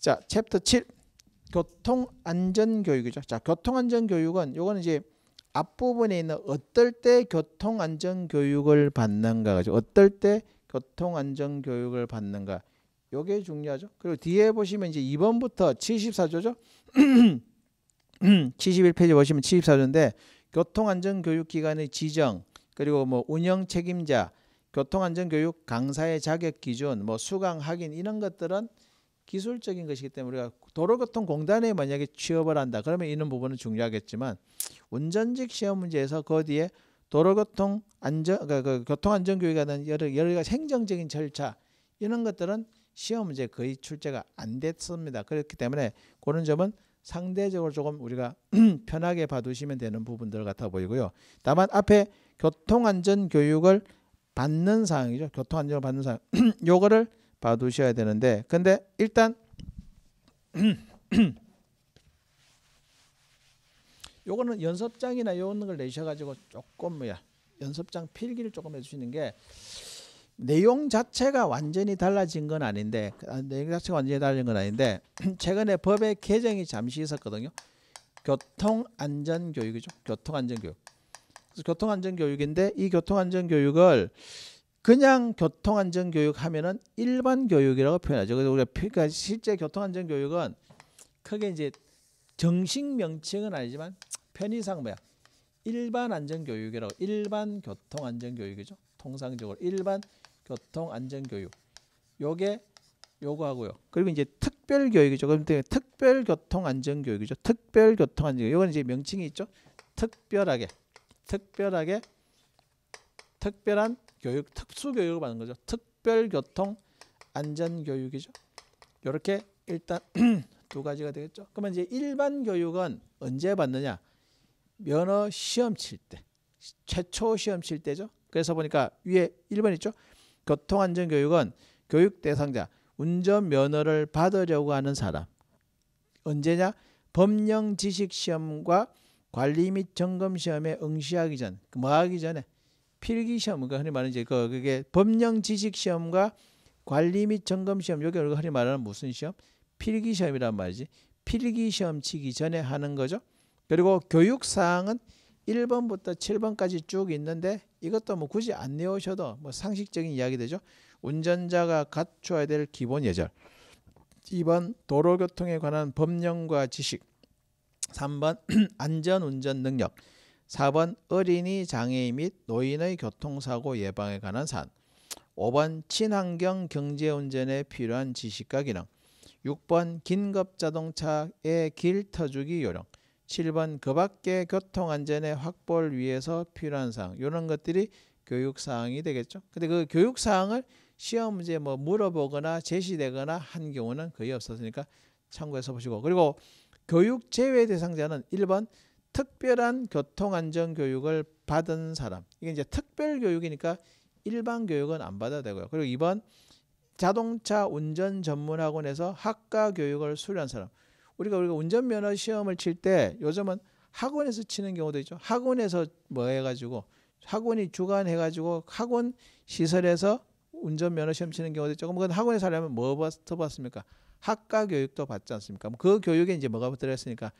자, 챕터 7 교통 안전 교육이죠. 자, 교통 안전 교육은 요거는 이제 앞부분에 있는 어떨 때 교통 안전 교육을 받는가 가지 어떨 때 교통 안전 교육을 받는가. 요게 중요하죠. 그리고 뒤에 보시면 이제 2번부터 74조죠. 71페이지 보시면 74조인데 교통안전교육기관의 지정 그리고 뭐 운영 책임자 교통안전교육 강사의 자격기준 뭐 수강 확인 이런 것들은 기술적인 것이기 때문에 우리가 도로교통공단에 만약에 취업을 한다 그러면 이런 부분은 중요하겠지만 운전직 시험 문제에서 거기에 그 도로교통 안전 그그 그러니까 교통안전교육에 관한 여러 여러 가지 행정적인 절차 이런 것들은 시험 문제 거의 출제가 안 됐습니다. 그렇기 때문에 그런 점은 상대적으로 조금 우리가 편하게 봐두시면 되는 부분들 같아 보이고요. 다만 앞에 교통안전 교육을 받는 사항이죠. 교통안전을 받는 사항. 요거를 봐두셔야 되는데 근데 일단 요거는 연습장이나 요런 걸 내셔가지고 조금 뭐야 연습장 필기를 조금 해주시는 게 내용 자체가 완전히 달라진 건 아닌데 아, 내용 자체가 완전히 달라진 건 아닌데 최근에 법의 개정이 잠시 있었거든요. 교통안전교육이죠. 교통안전교육. 그래서 교통안전교육인데 이 교통안전교육을 그냥 교통안전교육 하면은 일반 교육이라고 표현하죠. 그래서 우리가 그러니까 실제 교통안전교육은 크게 이제 정식 명칭은 아니지만 편의상 뭐야 일반 안전교육이라고 일반 교통안전교육이죠. 통상적으로 일반 교통안전교육 요게 요거하고요. 그리고 이제 특별교육이죠. 그럼 특별교통안전교육이죠. 특별교통안전교육 요건 이제 명칭이 있죠. 특별하게 특별하게 특별한 교육 특수 교육을 받는 거죠. 특별 교통 안전 교육이죠. 이렇게 일단 두 가지가 되겠죠. 그러면 이제 일반 교육은 언제 받느냐? 면허 시험 칠 때. 최초 시험 칠 때죠. 그래서 보니까 위에 1번 있죠. 교통 안전 교육은 교육 대상자 운전 면허를 받으려고 하는 사람. 언제냐? 법령 지식 시험과 관리 및 점검 시험에 응시하기 전, 뭐 하기 전에 필기 시험 그러니까 흔히 말하는 이제 그 그게 법령 지식 시험과 관리 및 점검 시험 여기 우리가 흔히 말하는 무슨 시험? 필기 시험이란 말이지. 필기 시험 치기 전에 하는 거죠. 그리고 교육 사항은 1번부터 7번까지 쭉 있는데 이것도 뭐 굳이 안 내오셔도 뭐 상식적인 이야기 되죠. 운전자가 갖춰야 될 기본 예절. 2번 도로교통에 관한 법령과 지식. 3번 안전운전 능력. 4번 어린이 장애인 및 노인의 교통사고 예방에 관한 사안 5번 친환경 경제운전에 필요한 지식과 기능 6번 긴급자동차의 길 터주기 요령 7번 그 밖의 교통안전의 확보를 위해서 필요한 사항 이런 것들이 교육사항이 되겠죠. 근데 그 교육사항을 시험 문제 뭐 물어보거나 제시되거나 한 경우는 거의 없었으니까 참고해서 보시고 그리고 교육 제외 대상자는 1번 특별한 교통안전 교육을 받은 사람. 이게 이제 특별 교육이니까 일반 교육은 안 받아야 되고요. 그리고 이번 자동차 운전 전문 학원에서 학과 교육을 수료한 사람. 우리가 우리가 운전 면허 시험을 칠 때 요즘은 학원에서 치는 경우도 있죠. 학원에서 뭐 해가지고 학원이 주관해가지고 학원 시설에서 운전 면허 시험 치는 경우도 있죠. 그럼 학원에서 하려면 뭐봤습니까 학과 교육도 받지 않습니까? 그 교육에 이제 뭐가 들어있으니까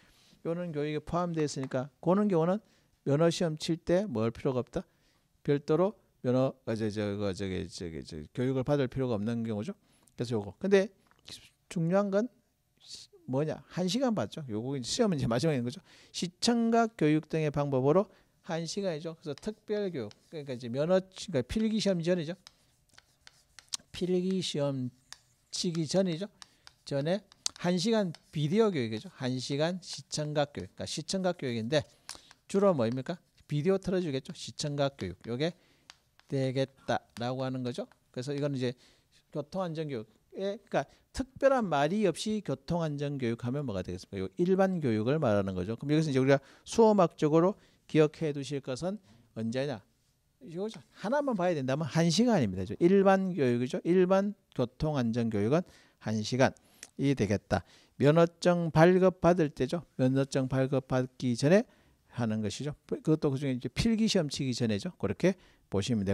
요런 교육에 포함되어 있으니까 고런 경우는 면허 시험 칠 때뭘 뭐 필요가 없다. 별도로 면허 저저 아, 저기 그, 저기 저기 저 교육을 받을 필요가 없는 경우죠. 그래서 요거. 근데 중요한 건 뭐냐? 1 시간 받죠. 요거 시험은 이제 마지막인 거죠. 시청각 교육 등의 방법으로 1 시간이죠. 그래서 특별 교육 그러니까 이제 면허 그러니까 필기 시험 전이죠. 필기 시험 치기 전이죠. 전에 한시간 비디오 교육이죠. 한시간 시청각 교육. 그러니까 시청각 교육인데 주로 뭐입니까? 비디오 틀어주겠죠. 시청각 교육. 요게 되겠다라고 하는 거죠. 그래서 이건 이제 교통안전교육. 에 예, 그러니까 특별한 말이 없이 교통안전교육 하면 뭐가 되겠습니까? 요 일반 교육을 말하는 거죠. 그럼 여기서 이제 우리가 수험학적으로 기억해 두실 것은 언제냐? 이거 하나만 봐야 된다면 한 시간입니다. 일반 교육이죠. 일반 교통안전교육은 한 시간. 이 되겠다. 면허증 발급받을 때죠. 면허증 발급받기 전에 하는 것이죠. 그것도 그중에 이제 필기 시험 치기 전에죠. 그렇게 보시면 됩니다.